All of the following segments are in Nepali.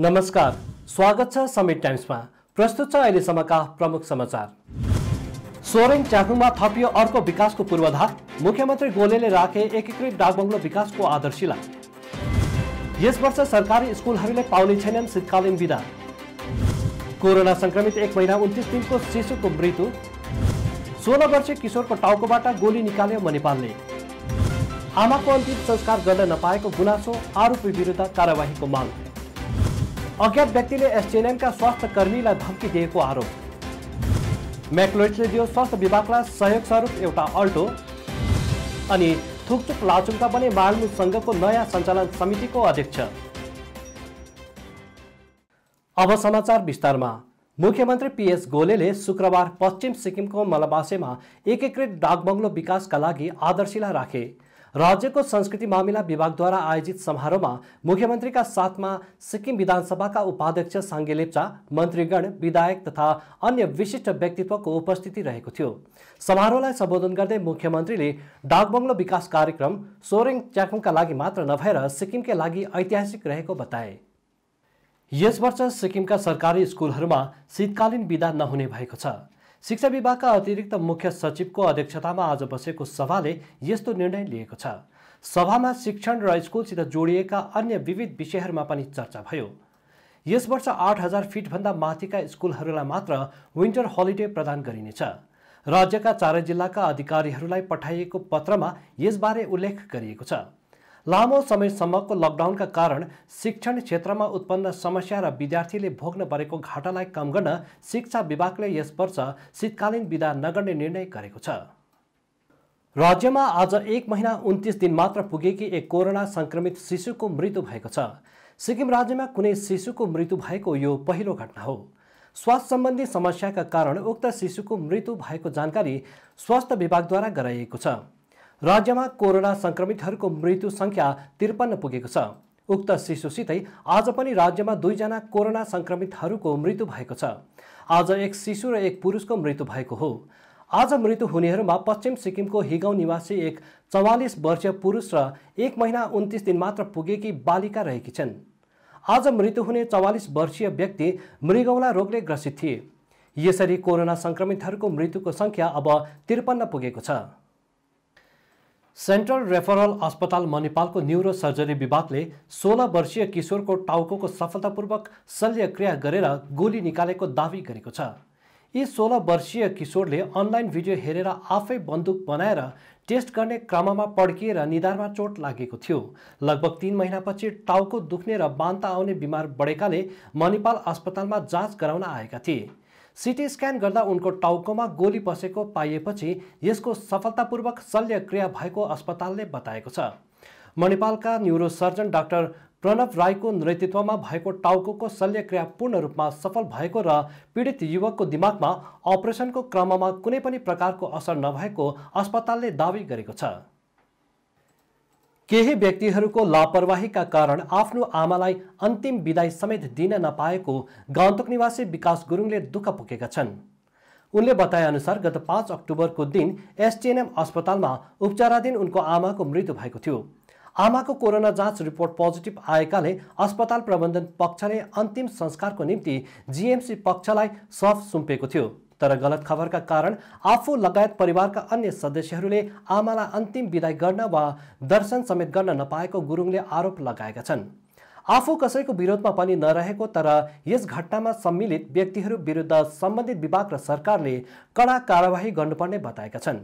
नमस्कार स्वागत छ समिट टाइम्समा प्रस्तुत छ अहिलेसम्मका प्रमुख समाचार सोरेङ च्याखुङमा थपियो अर्को विकासको पूर्वाधार मुख्यमन्त्री गोलेले राखे एकीकृत डाकबङ्लो विकासको आधारशिला यस वर्ष सरकारी स्कुलहरूले पाउने छैनन् शीतकालीन विदा कोरोना संक्रमित एक महिना उन्तिस दिनको शिशुको मृत्यु सोह्र वर्ष किशोरको टाउकोबाट गोली निकाल्यो मणिपालले आमाको अन्तिम संस्कार गर्न नपाएको गुनासो आरोपी विरुद्ध कार्यवाहीको माग अज्ञात व्यक्तिले एसटिएनएमका स्वास्थ्य कर्मीलाई धम्की दिएको आरोप म्याक्लोइटले दियो स्वास्थ्य विभागलाई सहयोग स्वरूप एउटा अल्टो अनि थुकथुक लाचुङका पनि मार्मु सङ्घको नयाँ सञ्चालन समितिको अध्यक्ष अब समाचार विस्तारमा मुख्यमन्त्री पिएस गोलेले शुक्रबार पश्चिम सिक्किमको मलबासेमा एकीकृत डाकबङ्गलो विकासका लागि आदर्शिला राखे राज्यको संस्कृति मामिला विभागद्वारा आयोजित समारोहमा मुख्यमन्त्रीका साथमा सिक्किम विधानसभाका उपाध्यक्ष साङ्गे लेप्चा मन्त्रीगण विधायक तथा अन्य विशिष्ट व्यक्तित्वको उपस्थिति रहेको थियो समारोहलाई सम्बोधन गर्दै मुख्यमन्त्रीले डाकबङ्लो विकास कार्यक्रम सोरेङ च्याखुङका लागि मात्र नभएर सिक्किमकै लागि ऐतिहासिक रहेको बताए यस वर्ष सिक्किमका सरकारी स्कुलहरूमा शीतकालीन विदा नहुने भएको छ शिक्षा विभागका अतिरिक्त मुख्य सचिवको अध्यक्षतामा आज बसेको सभाले यस्तो निर्णय लिएको छ सभामा शिक्षण र स्कुलसित जोडिएका अन्य विविध विषयहरूमा पनि चर्चा भयो यस वर्ष आठ हजार फिटभन्दा माथिका स्कुलहरूलाई मात्र विन्टर हलिडे प्रदान गरिनेछ राज्यका चारै जिल्लाका अधिकारीहरूलाई पठाइएको पत्रमा यसबारे उल्लेख गरिएको छ लामो समयसम्मको लकडाउनका कारण शिक्षण क्षेत्रमा उत्पन्न समस्या र विद्यार्थीले भोग्न परेको घाटालाई कम गर्न शिक्षा विभागले यस वर्ष शीतकालीन विदा नगर्ने निर्णय गरेको छ राज्यमा आज एक महिना उन्तिस दिन मात्र पुगेकी एक कोरोना संक्रमित शिशुको मृत्यु भएको छ सिक्किम राज्यमा कुनै शिशुको मृत्यु भएको यो पहिलो घटना हो स्वास्थ्य सम्बन्धी समस्याका कारण उक्त शिशुको मृत्यु भएको जानकारी स्वास्थ्य विभागद्वारा गराइएको छ राज्यमा कोरोना संक्रमितहरूको मृत्यु सङ्ख्या त्रिपन्न पुगेको छ उक्त शिशुसितै आज पनि राज्यमा दुईजना कोरोना संक्रमितहरूको मृत्यु भएको छ आज एक शिशु र एक पुरुषको मृत्यु भएको हो आज मृत्यु हुनेहरूमा पश्चिम सिक्किमको हिगाउँ निवासी एक चौवालिस वर्षीय पुरुष र एक महिना उन्तिस दिन मात्र पुगेकी बालिका रहेकी छन् आज मृत्यु हुने चौवालिस वर्षीय व्यक्ति मृगौला रोगले ग्रसित थिए यसरी कोरोना सङ्क्रमितहरूको मृत्युको सङ्ख्या अब त्रिपन्न पुगेको छ सेन्ट्रल रेफरल अस्पताल मणिपालको न्युरो सर्जरी विभागले सोह्र वर्षीय किशोरको टाउको सफलतापूर्वक शल्यक्रिया गरेर गोली निकालेको दावी गरेको छ यी सोह्र वर्षीय किशोरले अनलाइन भिडियो हेरेर आफै बन्दुक बनाएर टेस्ट गर्ने क्रममा पड्किएर निधारमा चोट लागेको थियो लगभग तिन महिनापछि टाउको दुख्ने र बान्ता आउने बिमार बढेकाले मणिपाल अस्पतालमा जाँच गराउन आएका थिए सिटी स्क्यान गर्दा उनको टाउकोमा गोली पसेको पाइएपछि यसको सफलतापूर्वक शल्यक्रिया भएको अस्पतालले बताएको छ मणिपालका न्युरो सर्जन डाक्टर प्रणव राईको नेतृत्वमा भएको टाउको शल्यक्रिया पूर्ण रूपमा सफल भएको र पीडित युवकको दिमागमा अपरेसनको क्रममा कुनै पनि प्रकारको असर नभएको अस्पतालले दावी गरेको छ केही व्यक्तिहरूको लापरवाहीका कारण आफ्नो आमालाई अन्तिम विदाई समेत दिन नपाएको गान्तोक निवासी विकास गुरुङले दुःख पुगेका छन् उनले बताएअनुसार गत पाँच अक्टोबरको दिन एसटिएनएम अस्पतालमा उपचाराधीन उनको आमाको मृत्यु भएको थियो आमाको कोरोना जाँच रिपोर्ट पोजिटिभ आएकाले अस्पताल प्रबन्धन पक्षले अन्तिम संस्कारको निम्ति जिएमसी पक्षलाई सफ सुम्पेको थियो तर गलत खबरका कारण आफू लगायत परिवारका अन्य सदस्यहरूले आमालाई अन्तिम विदाई गर्न वा दर्शन समेत गर्न नपाएको गुरुङले आरोप लगाएका छन् आफू कसैको विरोधमा पनि नरहेको तर यस घटनामा सम्मिलित व्यक्तिहरू विरुद्ध सम्बन्धित विभाग र सरकारले कडा कारवाही गर्नुपर्ने बताएका छन्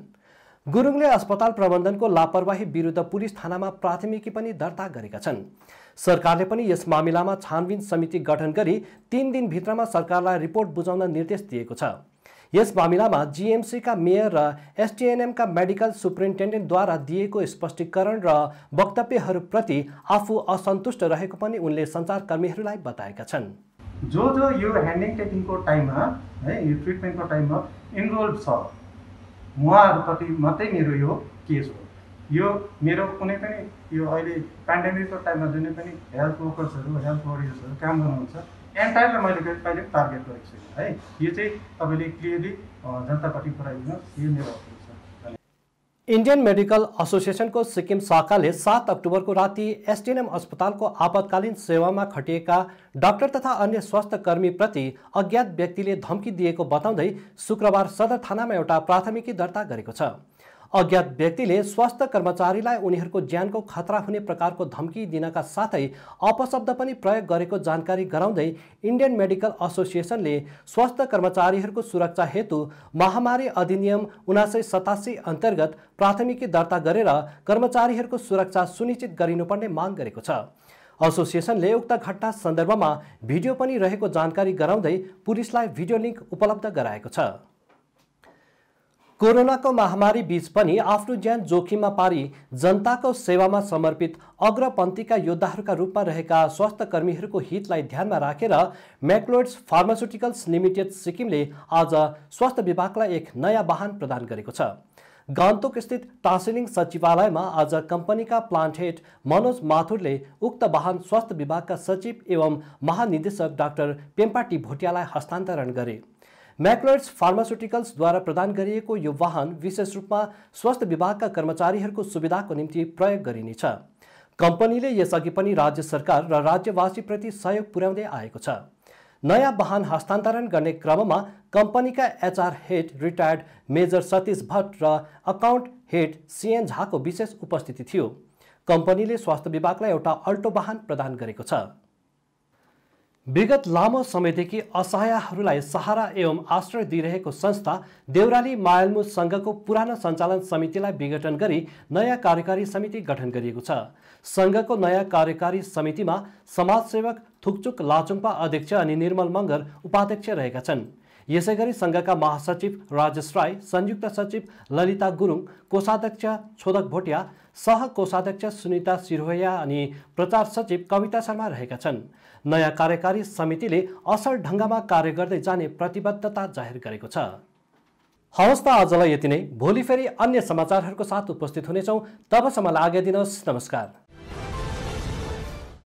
गुरुङले अस्पताल प्रबन्धनको लापरवाही विरुद्ध पुलिस थानामा प्राथमिकी पनि दर्ता गरेका छन् सरकारले पनि यस मामिलामा छानबिन समिति गठन गरी तिन दिनभित्रमा सरकारलाई रिपोर्ट बुझाउन निर्देश दिएको छ यस मामिलामा जिएमसीका मेयर र एसटिएनएमका मेडिकल सुप्रिन्टेन्डेन्टद्वारा दिएको स्पष्टीकरण र वक्तव्यहरूप्रति आफू असन्तुष्ट रहेको पनि उनले सञ्चारकर्मीहरूलाई बताएका छन् जो जो यो ह्यान्डिङ टेकिङको टाइममा है यो ट्रिटमेन्टको टाइममा इन्भल्भ छ उहाँहरूप्रति मात्रै मेरो यो केस हो यो मेरो कुनै पनि यो अहिले पेन्डेमिकको टाइममा जुनै पनि हेल्थ वर्कर्सहरू हेल्थ वरियर्सहरू काम गर्नुहुन्छ एन्टायर मैले कहिले टार्गेट गरेको छु है यो चाहिँ तपाईँले क्लियरली जनतापट्टि पुऱ्याइदिनुहोस् यो मेरो छ इन्डियन मेडिकल एसोसिएसनको सिक्किम शाखाले सात अक्टोबरको राति एसटिएनएम अस्पतालको आपतकालीन सेवामा खटिएका डाक्टर तथा अन्य स्वास्थ्य कर्मीप्रति अज्ञात व्यक्तिले धम्की दिएको बताउँदै शुक्रबार सदर थानामा एउटा प्राथमिकी दर्ता गरेको छ अज्ञात व्यक्तिले स्वास्थ्य कर्मचारीलाई उनीहरूको ज्यानको खतरा हुने प्रकारको धम्की दिनका साथै अपशब्द पनि प्रयोग गरेको जानकारी गराउँदै इन्डियन मेडिकल एसोसिएसनले स्वास्थ्य कर्मचारीहरूको सुरक्षा हेतु महामारी अधिनियम उन्नाइस सतासी अन्तर्गत प्राथमिकी दर्ता गरेर कर्मचारीहरूको सुरक्षा सुनिश्चित गरिनुपर्ने माग गरेको छ एसोसिएसनले उक्त घटना सन्दर्भमा भिडियो पनि रहेको जानकारी गराउँदै पुलिसलाई भिडियो लिङ्क उपलब्ध गराएको छ कोरोनाको महामारी बीच पनि आफ्नो ज्यान जोखिममा पारी जनताको सेवामा समर्पित अग्रपन्थीका योद्धाहरूका रूपमा रहेका स्वास्थ्य कर्मीहरूको हितलाई ध्यानमा राखेर म्याक्लोइड्स फार्मास्युटिकल्स लिमिटेड सिक्किमले आज स्वास्थ्य विभागलाई एक नयाँ वाहन प्रदान गरेको छ गान्तोक स्थित तासिलिङ सचिवालयमा आज कम्पनीका प्लान्ट हेड मनोज माथुरले उक्त वाहन स्वास्थ्य विभागका सचिव एवं महानिर्देशक डाक्टर पेम्पाटी भोटियालाई हस्तान्तरण गरे म्याक्लर्स फार्मास्युटिकल्सद्वारा प्रदान गरिएको यो वाहन विशेष रूपमा स्वास्थ्य विभागका कर्मचारीहरूको सुविधाको निम्ति प्रयोग गरिनेछ कम्पनीले यसअघि पनि राज्य सरकार र राज्यवासीप्रति सहयोग पुर्याउँदै आएको छ नयाँ वाहन हस्तान्तरण गर्ने क्रममा कम्पनीका HR head retired major Satish Bhatt र अकाउन्ट हेड सिएन झाको विशेष उपस्थिति थियो कम्पनीले स्वास्थ्य विभागलाई एउटा अल्टो वाहन प्रदान गरेको छ विगत लामो समयदेखि असहायहरूलाई सहारा एवं आश्रय दिइरहेको संस्था देउराली मायलमु सङ्घको पुरानो सञ्चालन समितिलाई विघटन गरी नयाँ कार्यकारी समिति गठन गरिएको छ सङ्घको नयाँ कार्यकारी समितिमा समाजसेवक थुकचुक लाचुङपा अध्यक्ष अनि निर्मल मगर उपाध्यक्ष रहेका छन् यसै गरी सङ्घका महासचिव राजेश राई संयुक्त सचिव ललिता गुरुङ कोषाध्यक्ष छोदक भोटिया सह कोषाध्यक्ष सुनिता सिरोया अनि प्रचार सचिव कविता शर्मा रहेका छन् नयाँ कार्यकारी समितिले असल ढङ्गमा कार्य गर्दै जाने प्रतिबद्धता जाहेर गरेको छ हवस् त आजलाई यति नै भोलि फेरि अन्य समाचारहरूको साथ उपस्थित हुनेछौँ तबसम्म लाग्दिनुहोस् नमस्कार